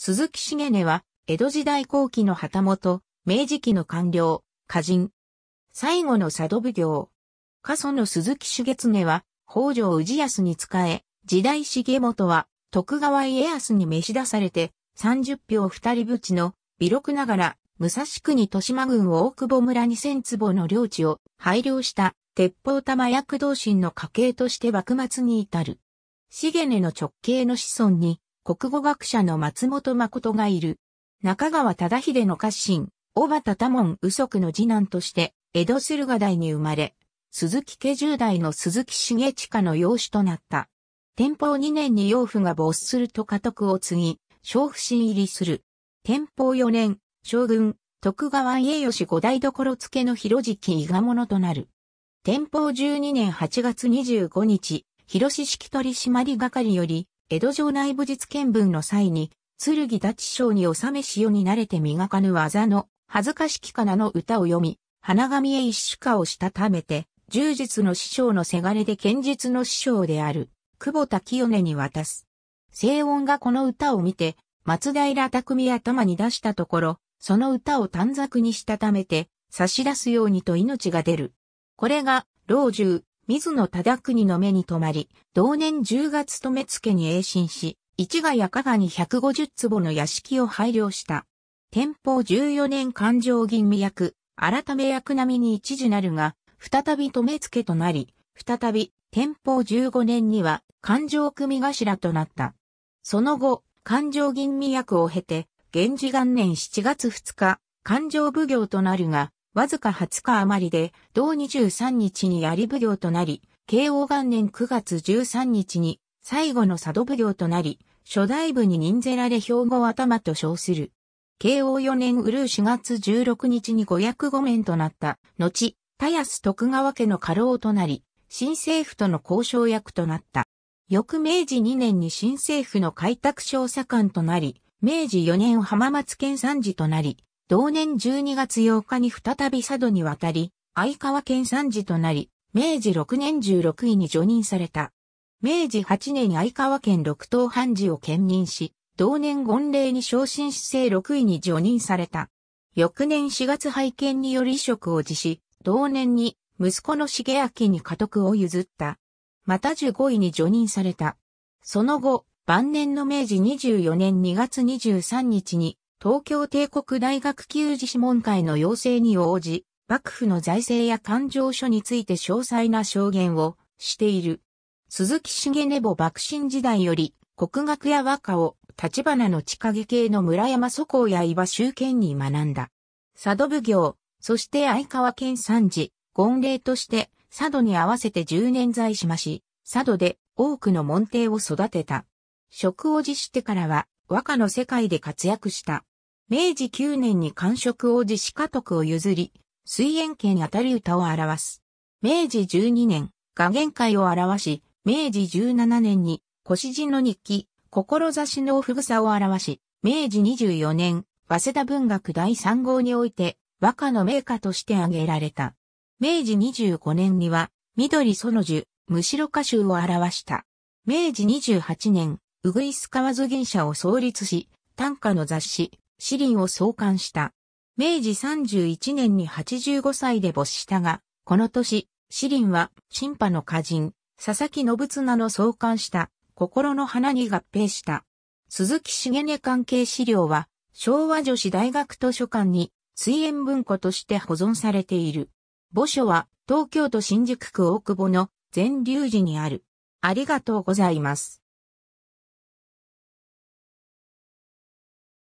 鈴木茂根は、江戸時代後期の旗本、明治期の官僚、歌人。最後の佐渡奉行。過疎の鈴木茂恒は、北条氏康に仕え、時代茂元は、徳川家康に召し出されて、三十票二人ぶちの、微力ながら、武蔵国豊島郡大久保村二千坪の領地を配慮した鉄砲玉薬同心の家系として幕末に至る。茂根の直系の子孫に国語学者の松本誠がいる。中川忠秀の家臣、小畑多門右足の次男として、江戸駿河台に生まれ、鈴木家十代の鈴木重親の養子となった。天保2年に養父が没すると家督を継ぎ、小不審入りする。天保4年、将軍、徳川家義五代所付の広敷伊賀者となる。天保12年8月25日、広志式取締係より、江戸城内武術見聞の際に、剣立将に納めしよに慣れて磨かぬ技の、恥ずかしきかなの歌を読み、花紙へ一種化をしたためて、柔術の師匠のせがれで剣術の師匠である、久保田清根に渡す。静音がこの歌を見て、松平匠頭に出したところ、その歌を短冊にしたためて、差し出すようにと命が出る。これが、老中、水野忠国の目に留まり、同年10月留付に栄進し、市ヶ谷加賀に150坪の屋敷を配慮した。天保14年勘定吟味役、改め役並みに一時なるが、再び留付となり、再び天保15年には勘定組頭となった。その後、勘定吟味役を経て、源氏元年7月2日、勘定奉行となるが、わずか20日余りで、同23日に槍奉行となり、慶応元年9月13日に最後の佐渡奉行となり、初代部に任せられ兵庫頭と称する。慶応4年うるう4月16日に五役五面となった、後、田安徳川家の家老となり、新政府との交渉役となった。翌明治2年に新政府の開拓小左官となり、明治4年浜松県参事となり、同年12月8日に再び佐渡に渡り、相川県参事となり、明治6年16位に除任された。明治8年相川県六等判事を兼任し、同年御令に昇進市政6位に除任された。翌年4月拝見により植を辞し、同年に息子の重明に家督を譲った。また15位に除任された。その後、晩年の明治24年2月23日に東京帝国大学球児諮問会の要請に応じ、幕府の財政や勘定書について詳細な証言をしている。鈴木重根母幕臣時代より、国学や和歌を、立花の地影系の村山祖公や岩周賢に学んだ。佐渡奉行、そして相川県三次、権礼として、佐渡に合わせて10年在しまし、佐渡で多くの門弟を育てた。職を辞してからは、和歌の世界で活躍した。明治9年に官職王子鹿徳を譲り、水煙県あたり歌を表す。明治12年、画限界を表し、明治17年に、腰地の日記、志のふぐさを表し、明治24年、早稲田文学第3号において、和歌の名家として挙げられた。明治25年には、緑園樹、むしろ歌集を表した。明治28年、うぐいす河津銀社を創立し、短歌の雑誌、リンを創刊した。明治31年に85歳で没したが、この年、リンは、新派の歌人、佐々木信綱の創刊した、心の花に合併した。鈴木茂根関係資料は、昭和女子大学図書館に、水園文庫として保存されている。墓所は、東京都新宿区大久保の、全隆寺にある。ありがとうございます。